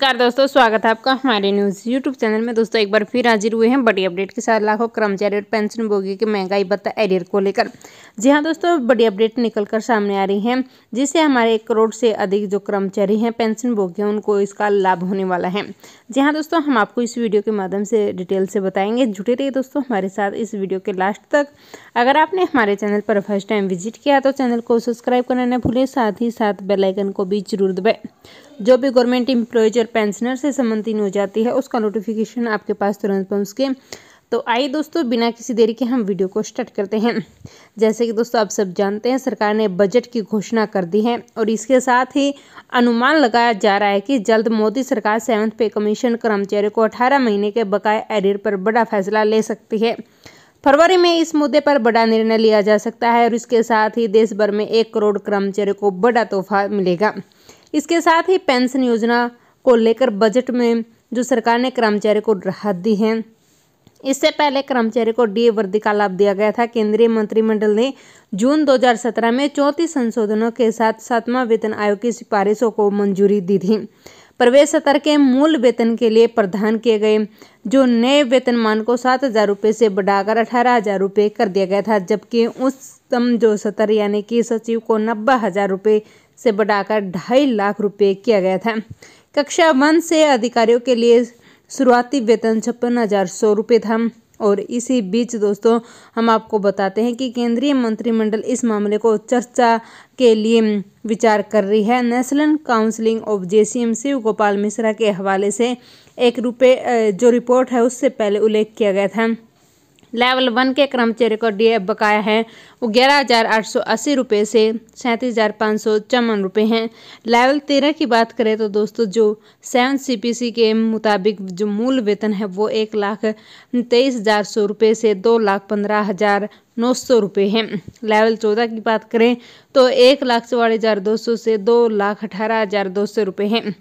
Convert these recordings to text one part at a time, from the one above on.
नमस्कार दोस्तों स्वागत है आपका हमारे न्यूज़ यूट्यूब चैनल में दोस्तों एक बार फिर हाजिर हुए हैं बड़ी अपडेट के साथ लाखों कर्मचारी और पेंशन भोगी के महंगाई भत्ता एरियर को लेकर जी हाँ दोस्तों बड़ी अपडेट निकल कर सामने आ रही है जिससे हमारे एक करोड़ से अधिक जो कर्मचारी हैं पेंशन भोगी हैं उनको इसका लाभ होने वाला है जी हाँ दोस्तों हम आपको इस वीडियो के माध्यम से डिटेल से बताएंगे जुटे रहिए दोस्तों हमारे साथ इस वीडियो के लास्ट तक अगर आपने हमारे चैनल पर फर्स्ट टाइम विजिट किया तो चैनल को सब्सक्राइब करना न भूलें साथ ही साथ बेलाइकन को भी जरूर दबाएँ जो भी गवर्नमेंट एम्प्लॉयज और पेंशनर से संबंधित हो जाती है उसका नोटिफिकेशन आपके पास तुरंत पहुँच के तो आइए दोस्तों बिना किसी देरी के हम वीडियो को स्टार्ट करते हैं जैसे कि दोस्तों आप सब जानते हैं सरकार ने बजट की घोषणा कर दी है और इसके साथ ही अनुमान लगाया जा रहा है कि जल्द मोदी सरकार सेवन्थ पे कमीशन कर्मचारियों को 18 महीने के बकाए एरियर पर बड़ा फैसला ले सकती है फरवरी में इस मुद्दे पर बड़ा निर्णय लिया जा सकता है और इसके साथ ही देश भर में एक करोड़ कर्मचारियों को बड़ा तोहफा मिलेगा इसके साथ ही पेंशन योजना को लेकर बजट में जो सरकार ने कर्मचारी को राहत दी है इससे पहले कर्मचारी को डी वर्दी का लाभ दिया गया था केंद्रीय मंत्रिमंडल ने जून 2017 में चौंतीस संशोधनों के साथ सातवां वेतन आयोग की सिफारिशों को मंजूरी दी थी प्रवेश स्तर के मूल वेतन के लिए प्रदान किए गए जो नए वेतनमान को सात हज़ार रुपये से बढ़ाकर अठारह हज़ार रुपये कर दिया गया था जबकि उच्चतम जो सतर यानी कि सचिव को नब्बे हज़ार रुपये से बढ़ाकर ढाई लाख रुपये किया गया था कक्षा वन से अधिकारियों के लिए शुरुआती वेतन छप्पन हज़ार सौ रुपये था और इसी बीच दोस्तों हम आपको बताते हैं कि केंद्रीय मंत्रिमंडल इस मामले को चर्चा के लिए विचार कर रही है national counselling of M Shiv Gopal Mishra के हवाले से एक रुपये जो रिपोर्ट है उससे पहले उल्लेख किया गया था लेवल वन के कर्मचारी का डी बकाया है वो ग्यारह हज़ार आठ सौ अस्सी रुपये से सैंतीस हज़ार पाँच सौ चौवन रुपये हैं लेवल तेरह की बात करें तो दोस्तों जो सेवन सीपीसी के मुताबिक जो मूल वेतन है वो एक लाख तेईस हज़ार सौ रुपये से दो लाख पंद्रह हज़ार नौ सौ रुपये हैं लेवल चौदह की बात करें तो एक लाख चौवालीस हज़ार दो सौ से दो लाख अठारह हज़ार दो सौ रुपये हैं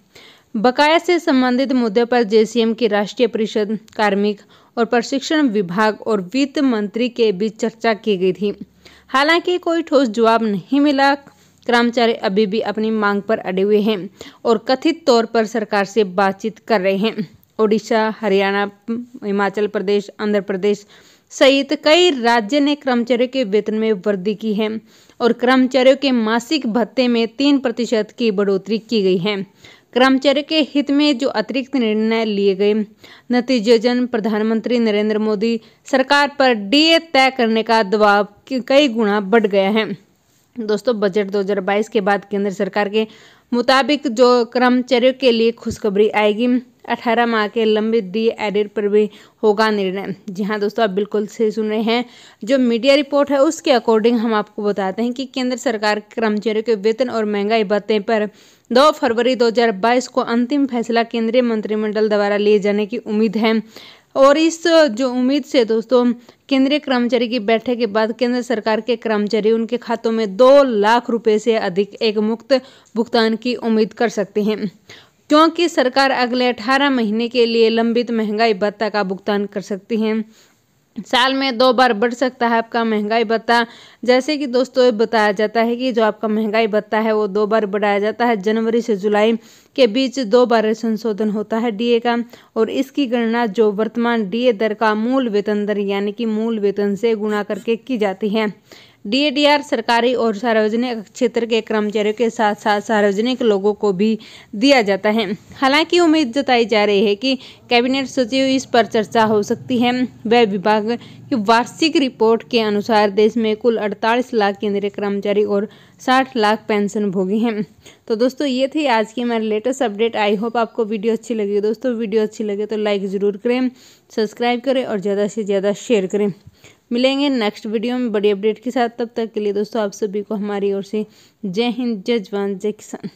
बकाया से संबंधित मुद्दे पर जेसीएम की राष्ट्रीय परिषद कार्मिक और प्रशिक्षण विभाग और वित्त मंत्री के बीच चर्चा की गई थी हालांकि कोई ठोस जवाब नहीं मिला कर्मचारी अभी भी अपनी मांग पर अड़े हुए हैं और कथित तौर पर सरकार से बातचीत कर रहे हैं ओडिशा हरियाणा हिमाचल प्रदेश आंध्र प्रदेश सहित कई राज्य ने कर्मचारियों के वेतन में वृद्धि की है और कर्मचारियों के मासिक भत्ते में तीन प्रतिशत की बढ़ोतरी की गई है कर्मचारी के हित में जो अतिरिक्त निर्णय लिए गए नतीजन प्रधानमंत्री नरेंद्र मोदी सरकार पर डीए तय करने का दबाव कई गुना बढ़ गया है दोस्तों बजट 2022 के बाद केंद्र सरकार के मुताबिक जो कर्मचारियों के लिए खुशखबरी आएगी 18 माह के लंबे दी एडिट पर भी होगा निर्णय जी हाँ दोस्तों आप बिल्कुल सही सुन रहे हैं जो मीडिया रिपोर्ट है उसके अकॉर्डिंग हम आपको बताते हैं कि केंद्र सरकार कर्मचारियों के वेतन और महंगाई भत्ते पर दो फरवरी 2022 को अंतिम फैसला केंद्रीय मंत्रिमंडल द्वारा लिए जाने की उम्मीद है और इस जो उम्मीद से दोस्तों केंद्रीय कर्मचारी की बैठक के बाद केंद्र सरकार के कर्मचारी उनके खातों में दो लाख रुपए से अधिक एक मुक्त भुगतान की उम्मीद कर सकते हैं क्योंकि सरकार अगले 18 महीने के लिए लंबित महंगाई भत्ता का भुगतान कर सकती है साल में दो बार बढ़ सकता है आपका महंगाई भत्ता जैसे कि दोस्तों बताया जाता है कि जो आपका महंगाई भत्ता है वो दो बार बढ़ाया जाता है जनवरी से जुलाई के बीच दो बार संशोधन होता है डीए का और इसकी गणना जो वर्तमान डीए दर का मूल वेतन दर यानी कि मूल वेतन से गुणा करके की जाती है डीएडीआर सरकारी और सार्वजनिक क्षेत्र के कर्मचारियों के साथ साथ सार्वजनिक लोगों को भी दिया जाता है हालांकि उम्मीद जताई जा रही है कि कैबिनेट सचिव इस पर चर्चा हो सकती है वह विभाग की वार्षिक रिपोर्ट के अनुसार देश में कुल 48 लाख केंद्रीय कर्मचारी और 60 लाख पेंशन भोगी हैं तो दोस्तों ये थी आज की हमारी लेटेस्ट अपडेट आई होप आपको वीडियो अच्छी लगी दोस्तों वीडियो अच्छी लगे तो लाइक ज़रूर करें सब्सक्राइब करें और ज़्यादा से ज़्यादा शेयर करें मिलेंगे नेक्स्ट वीडियो में बड़ी अपडेट के साथ तब तक के लिए दोस्तों आप सभी को हमारी ओर से जय हिंद जय जवान जय किसान